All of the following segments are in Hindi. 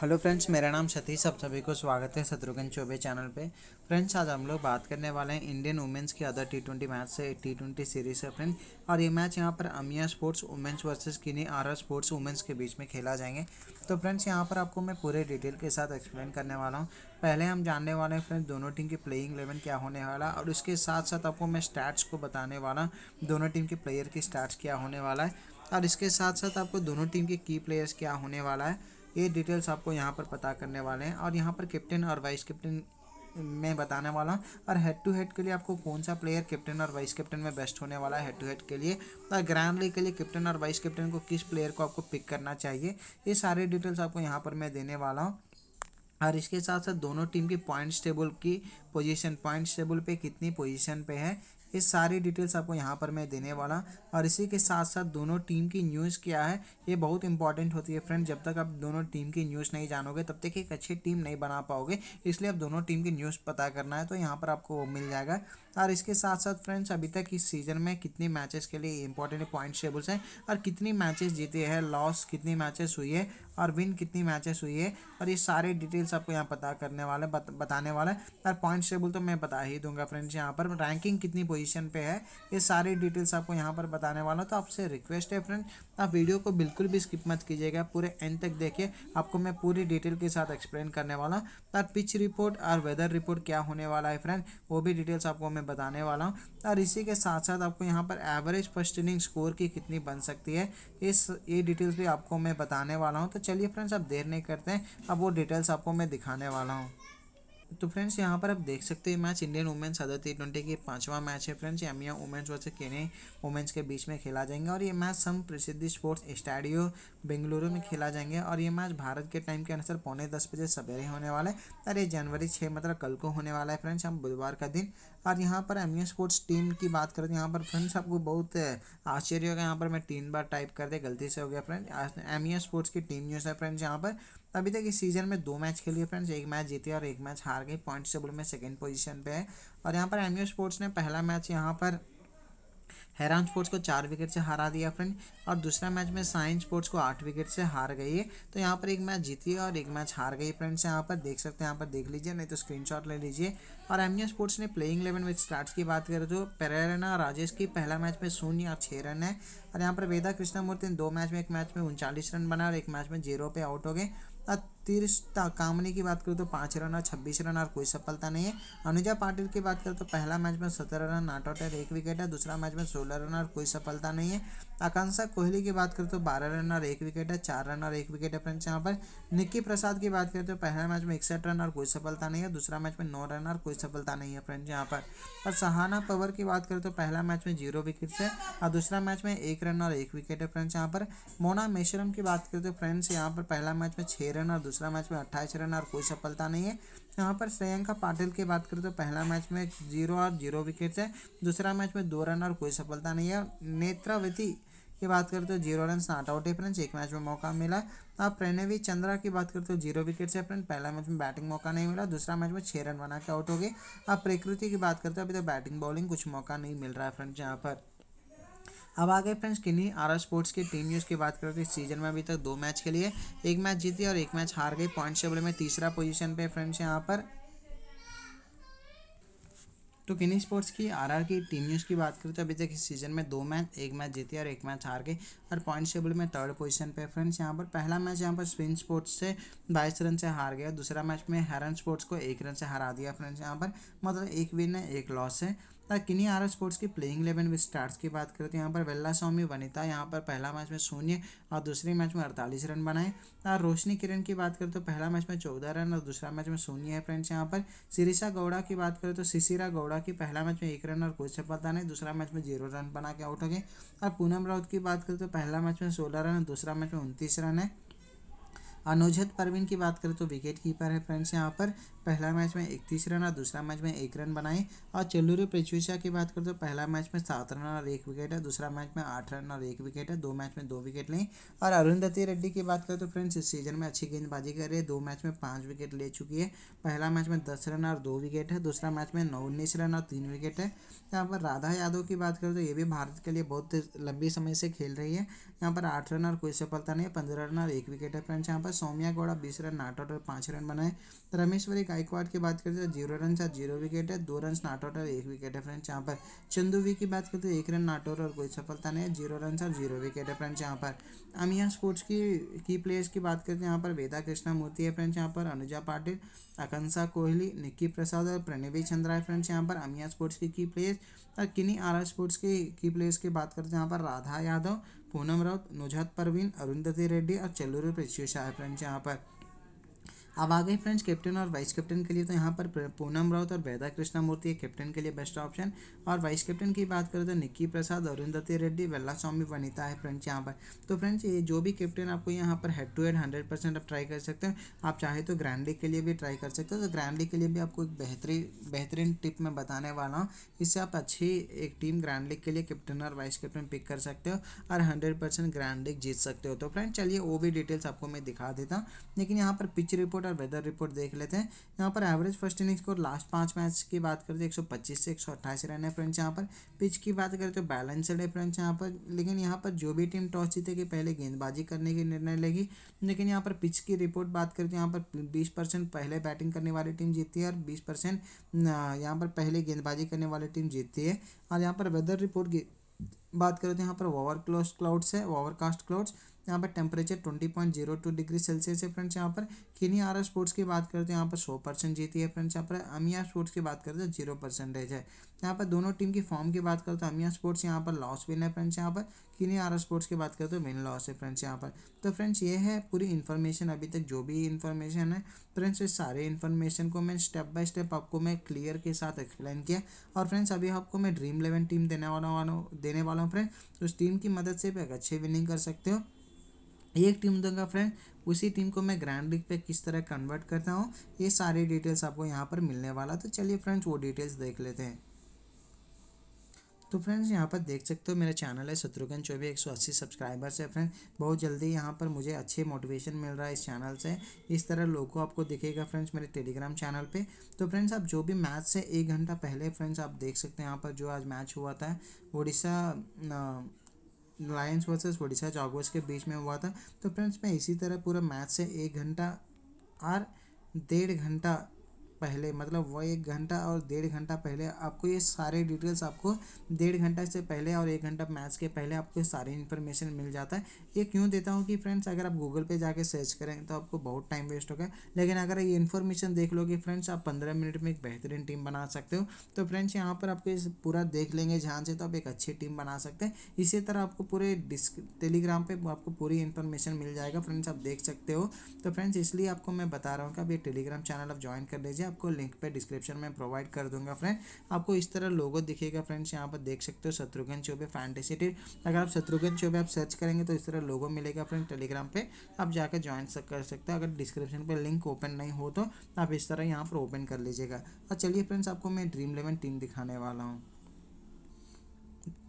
हेलो फ्रेंड्स मेरा नाम सतीश आप सभी को स्वागत है शत्रुघ्न चौबे चैनल पे फ्रेंड्स आज हम लोग बात करने वाले हैं इंडियन वुमेंस के अदर टी ट्वेंटी मैच से टी ट्वेंटी सीरीज है फ्रेंड और ये मैच यहाँ पर Amiya sports women's versus Kinni R sports women's के बीच में खेला जाएंगे तो फ्रेंड्स यहाँ पर आपको मैं पूरे डिटेल के साथ एक्सप्लेन करने वाला हूँ पहले हम जानने वाले हैं फ्रेंड्स दोनों टीम की प्लेइंग इलेवन क्या होने वाला और उसके साथ साथ आपको मैं स्टैट्स को बताने वाला दोनों टीम के प्लेयर की स्टैट्स क्या होने वाला है और इसके साथ साथ आपको दोनों टीम के की प्लेयर्स क्या होने वाला है ये डिटेल्स आपको यहाँ पर पता करने वाले हैं और यहाँ पर कैप्टन और वाइस कैप्टन में बताने वाला हूँ और हेड टू हेड के लिए आपको कौन सा प्लेयर कैप्टन और वाइस कैप्टन में बेस्ट होने वाला है हेड टू हेड के लिए और ग्रैंड लीग के लिए कैप्टन और वाइस कैप्टन को किस प्लेयर को आपको पिक करना चाहिए ये सारे डिटेल्स आपको यहाँ पर मैं देने वाला हूँ और इसके साथ साथ दोनों टीम की पॉइंट्स टेबल की पोजीशन पॉइंट्स टेबल पे कितनी पोजीशन पे है ये सारी डिटेल्स आपको यहाँ पर मैं देने वाला और इसी के साथ साथ दोनों टीम की न्यूज़ क्या है ये बहुत इंपॉर्टेंट होती है फ्रेंड जब तक आप दोनों टीम की न्यूज़ नहीं जानोगे तब तक एक अच्छी टीम नहीं बना पाओगे इसलिए आप दोनों टीम की न्यूज़ पता करना है तो यहाँ पर आपको वो मिल जाएगा और इसके साथ साथ फ्रेंड्स अभी तक इस सीज़न में कितने मैचेस के लिए इंपॉर्टेंट पॉइंट टेबल्स हैं और कितनी मैचेस जीते हैं लॉस कितनी मैचेस हुई है और विन कितनी मैचेस हुई है और ये सारे डिटेल्स आपको यहाँ पता करने वाला बत, बताने वाला है और पॉइंट टेबल तो मैं बता ही दूंगा फ्रेंड्स यहाँ पर रैंकिंग कितनी पोजीशन पे है ये सारी डिटेल्स आपको यहाँ पर बताने वाला हूँ तो आपसे रिक्वेस्ट है फ्रेंड आप वीडियो को बिल्कुल भी स्किप मत कीजिएगा पूरे एंड तक देखिए आपको मैं पूरी डिटेल के साथ एक्सप्लेन करने वाला हूँ और पिच रिपोर्ट और वेदर रिपोर्ट क्या होने वाला है फ्रेंड वो भी डिटेल्स आपको मैं बताने वाला हूँ और इसी के साथ साथ आपको यहाँ पर एवरेज फर्स्ट इनिंग स्कोर की कितनी बन सकती है इस ये डिटेल्स भी आपको मैं बताने वाला हूँ तो चलिए फ्रेंड्स आप देर नहीं करते हैं अब वो डिटेल्स आपको मैं दिखाने वाला हूँ तो फ्रेंड्स यहाँ पर आप देख सकते हैं match Indian women's other T twenty की पाँचवा मैच है फ्रेंड्स एमिया वुमेंस वर्ष केने वुमेंस के बीच में खेला जाएंगे और ये मैच सम प्रसिद्ध स्पोर्ट्स स्टेडियो बेंगलुरु में खेला जाएंगे और ये मैच भारत के टाइम के अनुसार पौने दस बजे सवेरे होने वाला है और ये जनवरी छः मतलब कल को होने वाला है फ्रेंड्स हम बुधवार का दिन और यहाँ पर एम स्पोर्ट्स टीम की बात करें तो यहाँ पर फ्रेंड्स आपको बहुत आश्चर्य होगा यहाँ पर मैं तीन बार टाइप कर दिया गलती से हो गया फ्रेंड्स एम स्पोर्ट्स की टीम न्यूज़ है फ्रेंड्स यहाँ पर अभी तक इस सीजन में दो मैच खेली है फ्रेंड्स एक मैच जीती और एक मैच हार गई पॉइंट्स टेबल में सेकेंड पोजीशन पर है और यहाँ पर एम स्पोर्ट्स ने पहला मैच यहाँ पर हैरान स्पोर्ट्स को चार विकेट से हरा दिया फ्रेंड और दूसरा मैच में साइन स्पोर्ट्स को आठ विकेट से हार गई है तो यहाँ पर एक मैच जीती है और एक मैच हार गई फ्रेंड्स यहाँ पर देख सकते हैं यहाँ पर देख लीजिए नहीं तो स्क्रीन ले लीजिए और एमनिया स्पोर्ट्स ने प्लेइंग इलेवन विद स्टार्ट की बात करें तो पेरेना राजेश की पहला मैच में शून्य और छः रन है और यहाँ पर वेदा कृष्णामूर्ति ने दो मैच में एक मैच में उनचालीस रन बनाए और एक मैच में जीरो पे आउट हो गए और तीर्थ कामनी की बात करूँ तो पाँच रन और छब्बीस रन और कोई सफलता नहीं है अनुजा पाटिल की बात करें तो पहला मैच में सत्रह रन आठ आउट है एक विकेट है दूसरा मैच में सोलह रनर कोई सफलता नहीं है आकांक्षा कोहली की बात करें तो बारह रन और एक विकेट है चार रन और एक विकेट है फ्रेंड्स यहाँ पर निक्की प्रसाद की बात करें तो पहला मैच में इकसठ रन और कोई सफलता नहीं है दूसरा मैच में नौ रन और कोई सफलता नहीं है फ्रेंड्स यहाँ पर और सहाना पवर की बात करें तो पहला मैच में जीरो विकेट है और दूसरा मैच में एक रन और एक विकेट है फ्रेंड्स यहाँ पर मोना मेशरम की बात करें तो फ्रेंड्स यहाँ पर पहला मैच में छः रन और दूसरा मैच में अट्ठाईस रन और कोई सफलता नहीं है यहाँ पर श्रेयंका पाटिल की बात करें तो पहला मैच में जीरो और जीरो विकेट है दूसरा मैच में दो रन और कोई सफलता नहीं है नेत्रावती की बात करें तो जीरो रन नॉट आउट है फ्रेंड्स एक मैच में मौका मिला है तो अब प्रणवी चंद्रा की बात करें तो जीरो विकेट से फ्रेंड पहला मैच में बैटिंग मौका नहीं मिला दूसरा मैच में छः रन बना के आउट हो गए अब प्रकृति की बात करते हो अभी तो बैटिंग बॉलिंग कुछ मौका नहीं मिल रहा है फ्रेंड्स यहाँ पर अब आ गए फ्रेंड्स किन्नी आर स्पोर्ट्स की टीम न्यूज़ की बात करें तो इस सीजन में अभी तक दो मैच के लिए एक मैच जीती और एक मैच हार गई पॉइंट्स टेबल में तीसरा पोजीशन पे फ्रेंड्स यहाँ पर तो किनी स्पोर्ट्स की आर आर की टीम न्यूज़ की बात करें तो अभी तक इस सीजन में दो मैच एक मैच जीती और एक मैच हार गई और पॉइंट टेबल में थर्ड पोजीशन पे फ्रेंड्स यहाँ पर पहला मैच यहाँ पर स्पिन स्पोर्ट्स से बाईस रन से हार गया दूसरा मैच में हेरन स्पोर्ट्स को एक रन से हरा दिया फ्रेंड्स यहाँ पर मतलब एक विन है एक लॉस है तो आर स्पोर्ट्स की प्लेइंग इलेवन विद स्टार्स की बात करें तो यहाँ पर वेल्ला स्वामी वनिता यहाँ पर पहला मैच में शून्य और दूसरे मैच में अड़तालीस रन बनाए और रोशनी किरण की बात करें तो पहला मैच में चौदह रन और दूसरा मैच में शून्य है फ्रेंड्स यहाँ पर सिरिसा गौड़ा की बात करें तो सिसिरा गौड़ा की पहला मैच में एक रन और कोई सफलता नहीं दूसरा मैच में जीरो रन बना के आउट हो गए और पूनम राउत की बात करें तो पहला मैच में सोलह रन और दूसरा मैच में उनतीस रन है अनुजत परवीन की बात करें तो विकेट कीपर है फ्रेंड्स यहाँ पर पहला मैच में इकतीस रन और दूसरा मैच में एक रन बनाए और चेल्लूर पेचुसा की बात करें तो पहला मैच में सात रन और एक विकेट है दूसरा मैच में आठ रन और एक विकेट है दो मैच में दो विकेट लें और अरुंधति रेड्डी की बात करें तो फ्रेंड्स इस सीजन में अच्छी गेंदबाजी कर रही है दो मैच में पाँच विकेट ले चुकी है पहला मैच में दस रन और दो विकेट है दूसरा मैच में नौ उन्नीस रन और तीन विकेट है यहाँ पर राधा यादव की बात करें तो ये भी भारत के लिए बहुत लंबे समय से खेल रही है यहाँ पर आठ रन और कोई सफलता नहीं है पंद्रह रन और एक विकेट है फ्रेंड्स यहाँ पर सौम्या गौड़ा बीस रन आठ आउट और पाँच रन बनाए रमेश्वरी गायकवाड़ की बात करते हैं तो जीरो रन साथ जीरो विकेट है दो रन नॉट आउट और एक विकेट है फ्रेंड्स यहाँ पर चंदुवी की बात करते हैं तो एक रन नॉट आउट और कोई सफलता नहीं है जीरो रन साथ जीरो विकेट है फ्रेंड्स यहाँ पर अमिया स्पोर्ट्स की की प्लेयर्स की बात करते हैं यहाँ पर वेदा कृष्णा मूर्ति है फ्रेंड्स यहाँ पर अनुजा पाटिल आकांक्षा कोहली निक्की प्रसाद और प्रणवी चंद्रा है फ्रेंड्स यहाँ पर अमिया स्पोर्ट्स की की प्लेयर्स और किन्नी आर स्पोर्ट्स की की प्लेयर्स की बात करते हैं यहाँ पर राधा यादव पूनम राउत नुजहत परवीन अरुंधति रेड्डी और चेल्लूर प्रत्युषा है फ्रेंड्स यहाँ पर अब आ गए फ्रेंड्स कैप्टन और वाइस कैप्टन के लिए तो यहाँ पर पूनम राउत और वेदा कृष्णामूर्ति है कैप्टन के लिए बेस्ट ऑप्शन और वाइस कैप्टन की बात करें तो निक्की प्रसाद अरुंधति रेड्डी वेल्ला स्वामी वनिता है फ्रेंड्स यहाँ पर तो फ्रेंड्स ये जो भी कैप्टन आपको यहाँ पर head to head hundred percent आप ट्राई कर सकते हो आप चाहे तो ग्रैंड लीग के लिए भी ट्राई कर सकते हो तो ग्रैंड लीग के लिए भी आपको एक बेहतरीन बेहतरीन टिप मैं बताने वाला हूँ इससे आप अच्छी एक टीम ग्रैंड लीग के लिए कैप्टन और वाइस कैप्टन पिक कर सकते हो और हंड्रेड परसेंट ग्रैंड लीग जीत सकते हो तो फ्रेंड्स चलिए वो भी डिटेल्स आपको मैं दिखा देता हूँ लेकिन यहाँ पर पिच रिपोर्ट का वेदर रिपोर्ट देख लेते हैं यहाँ पर एवरेज फर्स्ट इनिंग्स को लास्ट पाँच मैच की बात करते एक सौ पच्चीस से एक सौ अट्ठाईस रन है फ्रेंड्स यहाँ पर पिच की बात करें तो बैलेंसड है फ्रेंड्स यहाँ पर लेकिन यहाँ पर जो भी टीम टॉस जीतेगी पहले गेंदबाजी करने की निर्णय लेगी लेकिन यहाँ पर पिच की रिपोर्ट बात करें तो यहाँ पर बीस पहले बैटिंग करने वाली टीम जीतती है और बीस परसेंट पर पहले गेंदबाजी करने वाली टीम जीतती है और यहाँ पर वेदर रिपोर्ट बात करें तो यहाँ पर ओवर क्लोज क्लाउड्स है ओवरकास्ट क्लाउड्स यहाँ पर temperature twenty point zero two degree Celsius है फ्रेंड्स यहाँ पर किनी आर स्पोर्ट्स की बात करते हैं यहाँ पर सौ परसेंट जीती है फ्रेंड्स यहाँ पर अमिया स्पोर्ट्स की बात करते हैं जीरो परसेंटेज है यहाँ पर दोनों टीम की फॉर्म की बात करते हैं अमिया स्पोर्ट्स यहाँ पर लॉस विन है फ्रेंड्स यहाँ पर किनी आर स्पोर्ट्स की बात करते हैं विन लॉस है फ्रेंड्स यहाँ पर तो फ्रेंड्स ये है पूरी इन्फॉर्मेशन अभी तक जो भी इन्फॉर्मेशन है फ्रेंड्स इस सारे इन्फॉर्मेशन को मैं स्टेप बाय स्टेप आपको मैं क्लियर के साथ एक्सप्लेन किया और फ्रेंड्स अभी आपको मैं ड्रीम इलेवन टीम देने वाला देने वाला हूँ फ्रेंड्स तो उस टीम की मदद से भी अच्छे विनिंग कर सकते हो एक टीम दूंगा फ्रेंड उसी टीम को मैं ग्रैंड लीग पे किस तरह कन्वर्ट करता हूँ ये सारी डिटेल्स आपको यहाँ पर मिलने वाला तो चलिए फ्रेंड्स वो डिटेल्स देख लेते हैं तो फ्रेंड्स यहाँ पर देख सकते हो मेरा चैनल है शत्रुघ्न चौबे एक सौ अस्सी सब्सक्राइबर्स है फ्रेंड्स बहुत जल्दी यहाँ पर मुझे अच्छे मोटिवेशन मिल रहा है इस चैनल से इस तरह लोगों आपको दिखेगा फ्रेंड्स मेरे टेलीग्राम चैनल पे तो फ्रेंड्स आप जो भी मैच से एक घंटा पहले फ्रेंड्स आप देख सकते हैं यहाँ पर जो आज मैच हुआ था Orissa lions versus Odisha joggers के बीच में हुआ था तो फ्रेंड्स मैं इसी तरह पूरा मैच से एक घंटा और डेढ़ घंटा पहले मतलब वह एक घंटा और डेढ़ घंटा पहले आपको ये सारे डिटेल्स आपको डेढ़ घंटा से पहले और एक घंटा मैच के पहले आपको सारी इन्फॉर्मेशन मिल जाता है ये क्यों देता हूँ कि फ्रेंड्स अगर आप गूगल पे जाके सर्च करें तो आपको बहुत टाइम वेस्ट होगा लेकिन अगर ये इन्फॉर्मेशन देख लो कि फ्रेंड्स आप पंद्रह मिनट में एक बेहतरीन टीम बना सकते हो तो फ्रेंड्स यहाँ पर आपको पूरा देख लेंगे ध्यान से तो आप एक अच्छी टीम बना सकते हैं इसी तरह आपको पूरे डिस्क टेलीग्राम पर आपको पूरी इन्फॉर्मेशन मिल जाएगा फ्रेंड्स आप देख सकते हो तो फ्रेंड्स इसलिए आपको मैं बता रहा हूँ कि आप ये टेलीग्राम चैनल आप ज्वाइन कर लीजिए आपको लिंक पे डिस्क्रिप्शन में प्रोवाइड कर दूंगा फ्रेंड आपको इस तरह लोगो दिखेगा फ्रेंड्स यहाँ पर देख सकते हो शत्रुघ्न चौबे फैंटेसी अगर आप शत्रुघ्न चौबे आप सर्च करेंगे तो इस तरह लोगो मिलेगा फ्रेंड टेलीग्राम पर आप जाकर ज्वाइन कर सकते हो अगर डिस्क्रिप्शन पर लिंक ओपन नहीं हो तो आप इस तरह यहाँ पर ओपन कर लीजिएगा और चलिए फ्रेंड्स आपको मैं ड्रीम इलेवन टीम दिखाने वाला हूँ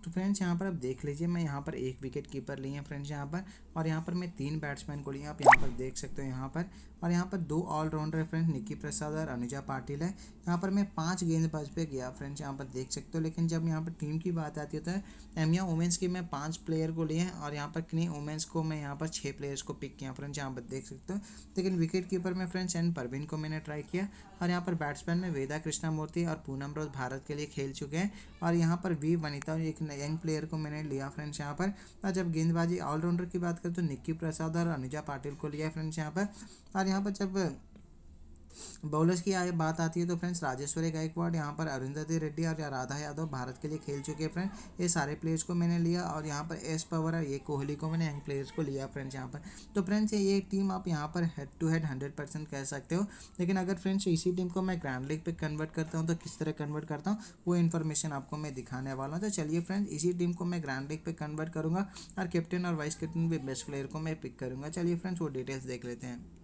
तो फ्रेंड्स यहाँ पर आप देख लीजिए मैं यहाँ पर एक विकेट कीपर लिए हैं फ्रेंड्स यहाँ पर और यहाँ पर मैं तीन बैट्समैन को लिए आप यहाँ पर देख सकते हो यहाँ पर और यहाँ पर दो ऑलराउंडर है फ्रेंड निकी प्रसाद और अनुजा पाटिल है यहाँ पर मैं पाँच गेंदबाज पे गया फ्रेंड्स यहाँ पर देख सकते हो लेकिन जब यहाँ पर टीम की बात आती है तो एमिया वुमेंस की मैं पाँच प्लेयर को लिए हैं और यहाँ पर किन्हीं वुमेंस को मैं यहाँ पर छः प्लेयर्स को पिक किया फ्रेंड्स यहाँ पर देख सकते हो लेकिन विकेट कीपर में फ्रेंड्स एन परवीन को मैंने ट्राई किया और यहाँ पर बैट्समैन में वेदा कृष्णामूर्ति और पूनम रोज भारत के लिए खेल चुके हैं और यहाँ पर वी वनिता एक यंग प्लेयर को मैंने लिया फ्रेंड्स यहाँ पर और जब गेंदबाजी ऑलराउंडर की बात करें तो निक्की प्रसाद और अनुजा पाटिल को लिया फ्रेंड्स यहाँ पर और यहाँ पर जब बॉलर्स की आए बात आती है तो फ्रेंड्स राजेश्वरी गायकवाड़ यहाँ पर अरुंधति रेड्डी और राधा यादव भारत के लिए खेल चुके हैं फ्रेंड ये सारे प्लेयर्स को मैंने लिया और यहाँ पर एस पवर और ये कोहली को मैंने यंग प्लेयर्स को लिया फ्रेंड्स यहाँ पर तो फ्रेंड्स ये टीम आप यहाँ पर head to head hundred percent कह सकते हो लेकिन अगर फ्रेंड्स इसी टीम को मैं ग्रैंड लीग पर कन्वर्ट करता हूँ तो किस तरह कन्वर्ट करता हूँ वो इन्फॉर्मेशन आपको मैं दिखाने वाला हूँ तो चलिए फ्रेंड्स इसी टीम को मैं ग्रैंड लीग पर कन्वर्ट करूँगा और कैप्टन और वाइस कैप्टन भी बेस्ट प्लेयर को मैं पिक करूँगा चलिए फ्रेंड्स वो डिटेल्स देख लेते हैं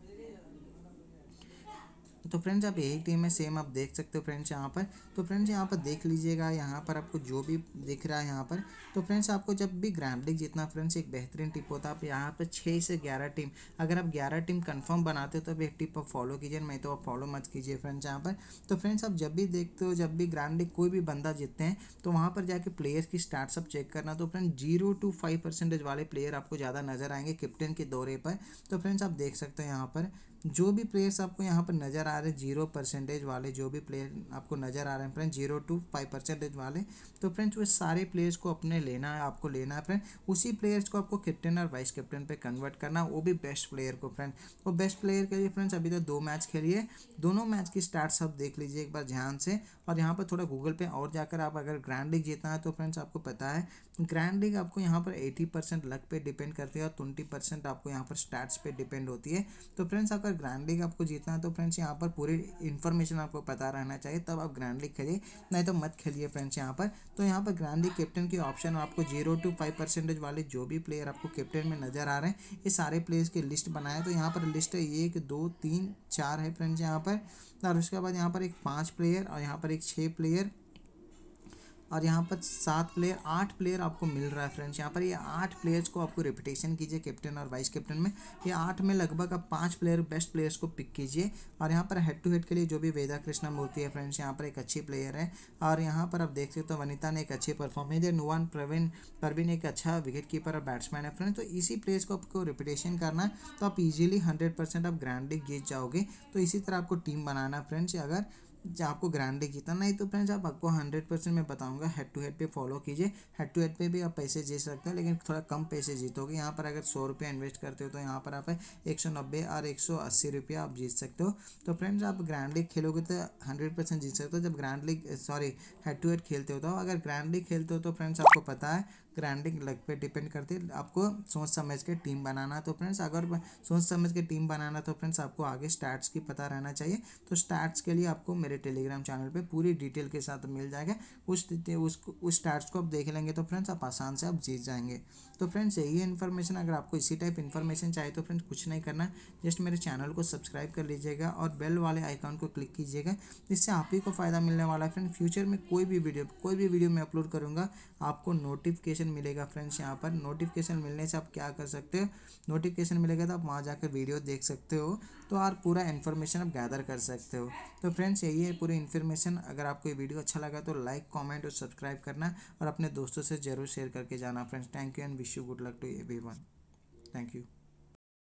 तो फ्रेंड्स आप एक टीम में सेम आप देख सकते हो फ्रेंड्स यहाँ पर तो फ्रेंड्स यहाँ पर देख लीजिएगा यहाँ पर आपको जो भी दिख रहा है यहाँ पर तो फ्रेंड्स आपको जब भी लीग जितना फ्रेंड्स एक बेहतरीन टिप होता है आप यहाँ पर छः से ग्यारह टीम अगर आप ग्यारह टीम कन्फर्म बनाते हो तो एक टिप आप फॉलो कीजिए नहीं तो आप फॉलो मत कीजिए फ्रेंड्स यहाँ पर तो फ्रेंड्स आप जब भी देखते हो जब भी लीग कोई भी बंदा जीतते हैं तो वहाँ पर जाके प्लेयर की स्टार्ट चेक करना तो friend zero to five percentage वाले प्लेयर आपको ज़्यादा नजर आएंगे कैप्टन के दौरे पर तो फ्रेंड्स आप देख सकते हो यहाँ पर जो भी प्लेयर्स आपको यहाँ पर नज़र आ रहे हैं जीरो परसेंटेज वाले जो भी प्लेयर आपको नज़र आ रहे हैं friend zero to five percentage वाले तो फ्रेंड्स वो सारे प्लेयर्स को अपने लेना है आपको लेना है फ्रेंड उसी प्लेयर्स को आपको कैप्टन और वाइस कैप्टन पे कन्वर्ट करना वो भी बेस्ट प्लेयर को फ्रेंड वो बेस्ट प्लेयर के लिए फ्रेंड्स अभी तक तो दो मैच खेलिए दोनों मैच की स्टार्ट्स आप देख लीजिए एक बार ध्यान से और यहाँ पर थोड़ा गूगल पर और जाकर आप अगर ग्रैंड लीग जीतना है तो फ्रेंड्स आपको पता है ग्रैंड लीग आपको यहाँ पर 80 परसेंट लक पे डिपेंड करती है और 20 परसेंट आपको यहाँ पर स्टैट्स पे डिपेंड होती है तो फ्रेंड्स अगर ग्रैंड लीग आपको जीतना है तो फ्रेंड्स यहाँ पर पूरी इन्फॉर्मेशन आपको पता रहना चाहिए तब आप लीग खेलिए नहीं तो मत खेलिए फ्रेंड्स यहाँ पर तो यहाँ पर ग्रैंड लीग कैप्टन के ऑप्शन आपको जीरो टू फाइव परसेंटेज वाले जो भी प्लेयर आपको कैप्टन में नज़र आ रहे हैं ये सारे प्लेयर्स की लिस्ट बनाए तो यहाँ पर लिस्ट एक दो तीन चार है फ्रेंड्स यहाँ पर और उसके बाद यहाँ पर एक पाँच प्लेयर और यहाँ पर एक छः प्लेयर और यहाँ पर सात प्लेयर आठ प्लेयर आपको मिल रहा है फ्रेंड्स यहाँ पर ये आठ प्लेयर्स को आपको रिपीटेशन कीजिए कैप्टन और वाइस कैप्टन में ये आठ में लगभग आप पाँच प्लेयर बेस्ट प्लेयर्स को पिक कीजिए और यहाँ पर हेड टू हेड के लिए जो भी वेदा कृष्णा मूर्ति है फ्रेंड्स यहाँ पर एक अच्छी प्लेयर है और यहाँ पर आप देख सकते हो वनिता ने एक अच्छी परफॉर्मेंस है नुवान प्रवीण परवीन एक अच्छा विकेट कीपर और बैट्समैन है फ्रेंड्स तो इसी प्लेयर्स को आपको रिपीटेशन करना तो आप ईजिली हंड्रेड परसेंट आप ग्रांडली जीत जाओगे तो इसी तरह आपको टीम बनाना फ्रेंड्स अगर जब आपको ग्रांडे जीतना तो नहीं तो फ्रेंड्स आप आपको हंड्रेड परसेंट मैं बताऊंगा हेड टू हेड पे फॉलो कीजिए हेड टू हेड पे भी आप पैसे जीत सकते हैं लेकिन थोड़ा कम पैसे जीतोगे यहाँ पर अगर सौ रुपया इन्वेस्ट करते हो तो यहाँ पर आप एक सौ नब्बे और एक सौ अस्सी रुपया आप जीत सकते हो तो फ्रेंड्स आप ग्रैंड लीग खेलोगे तो हंड्रेड परसेंट जीत सकते हो जब grand league sorry head to head खेलते हो तो अगर ग्रैंड लीग खेलते हो तो फ्रेंड्स आपको पता है ग्रांडिंग लग पे डिपेंड करती है आपको सोच समझ के टीम बनाना तो फ्रेंड्स अगर सोच समझ के टीम बनाना तो फ्रेंड्स आपको आगे स्टार्ट्स की पता रहना चाहिए तो स्टार्ट्स के लिए आपको मेरे टेलीग्राम चैनल पर पूरी डिटेल के साथ मिल जाएगा उस उस स्टार्ट्स को आप देख लेंगे तो फ्रेंड्स आप आसान से आप जीत जाएंगे तो फ्रेंड्स यही इन्फॉर्मेशन अगर आपको इसी टाइप इन्फॉर्मेशन चाहिए तो फ्रेंड्स कुछ नहीं करना जस्ट मेरे चैनल को सब्सक्राइब कर लीजिएगा और बेल वाले आइकॉन को क्लिक कीजिएगा जिससे आप ही को फ़ायदा मिलने वाला है फ्रेंड फ्यूचर में कोई भी वीडियो कोई भी वीडियो मैं अपलोड करूँगा आपको नोटिफिकेशन नोटिफिकेशन मिलेगा फ्रेंड्स यहाँ पर नोटिफिकेशन मिलने से आप क्या कर सकते हो नोटिफिकेशन मिलेगा तो आप वहाँ जाकर वीडियो देख सकते हो तो और पूरा इन्फॉर्मेशन आप गैदर कर सकते हो तो फ्रेंड्स यही है पूरी इन्फॉर्मेशन अगर आपको ये वीडियो अच्छा लगा तो लाइक कॉमेंट और सब्सक्राइब करना और अपने दोस्तों से ज़रूर शेयर करके जाना friends thank you and wish you good luck to every thank you